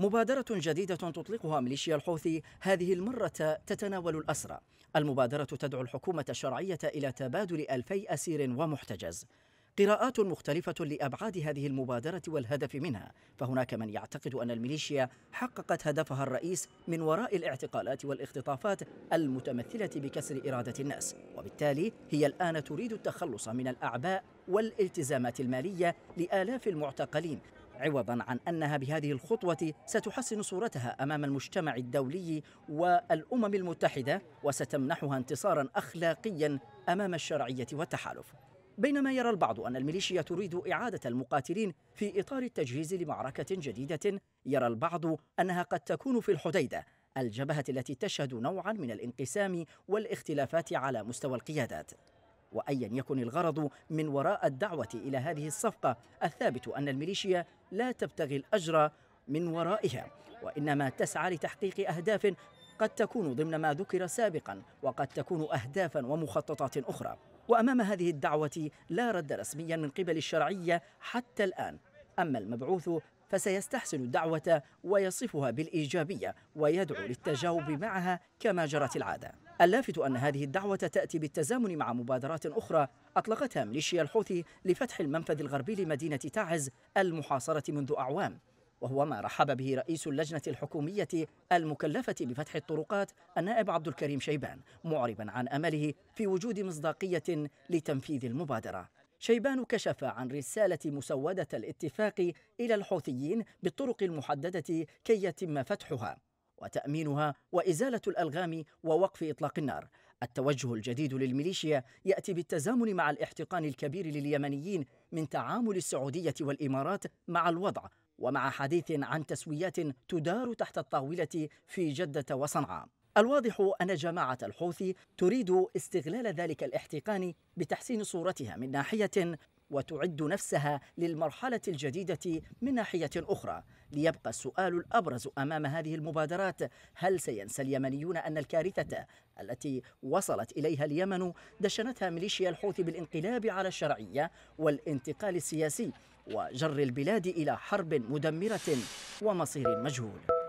مبادرة جديدة تطلقها ميليشيا الحوثي هذه المرة تتناول الأسرى المبادرة تدعو الحكومة الشرعية إلى تبادل ألفي أسير ومحتجز قراءات مختلفة لأبعاد هذه المبادرة والهدف منها، فهناك من يعتقد أن الميليشيا حققت هدفها الرئيس من وراء الاعتقالات والاختطافات المتمثلة بكسر إرادة الناس، وبالتالي هي الآن تريد التخلص من الأعباء والالتزامات المالية لآلاف المعتقلين عوضا عن انها بهذه الخطوه ستحسن صورتها امام المجتمع الدولي والامم المتحده وستمنحها انتصارا اخلاقيا امام الشرعيه والتحالف بينما يرى البعض أن الميليشيا تريد إعادة المقاتلين في إطار التجهيز لمعركة جديدة يرى البعض أنها قد تكون في الحديدة الجبهة التي تشهد نوعا من الانقسام والاختلافات على مستوى القيادات وايا يكن الغرض من وراء الدعوه الى هذه الصفقه الثابت ان الميليشيا لا تبتغي الاجر من ورائها وانما تسعى لتحقيق اهداف قد تكون ضمن ما ذكر سابقا وقد تكون اهدافا ومخططات اخرى وامام هذه الدعوه لا رد رسميا من قبل الشرعيه حتى الان اما المبعوث فسيستحسن الدعوة ويصفها بالإيجابية ويدعو للتجاوب معها كما جرت العادة اللافت أن هذه الدعوة تأتي بالتزامن مع مبادرات أخرى أطلقتها ميليشيا الحوثي لفتح المنفذ الغربي لمدينة تعز المحاصرة منذ أعوام وهو ما رحب به رئيس اللجنة الحكومية المكلفة بفتح الطرقات النائب عبد الكريم شيبان معربا عن أمله في وجود مصداقية لتنفيذ المبادرة شيبان كشف عن رسالة مسودة الاتفاق إلى الحوثيين بالطرق المحددة كي يتم فتحها وتأمينها وإزالة الألغام ووقف إطلاق النار. التوجه الجديد للميليشيا يأتي بالتزامن مع الاحتقان الكبير لليمنيين من تعامل السعودية والإمارات مع الوضع ومع حديث عن تسويات تدار تحت الطاولة في جدة وصنعاء. الواضح أن جماعة الحوثي تريد استغلال ذلك الاحتقان بتحسين صورتها من ناحية وتعد نفسها للمرحلة الجديدة من ناحية أخرى ليبقى السؤال الأبرز أمام هذه المبادرات هل سينسى اليمنيون أن الكارثة التي وصلت إليها اليمن دشنتها ميليشيا الحوثي بالانقلاب على الشرعية والانتقال السياسي وجر البلاد إلى حرب مدمرة ومصير مجهول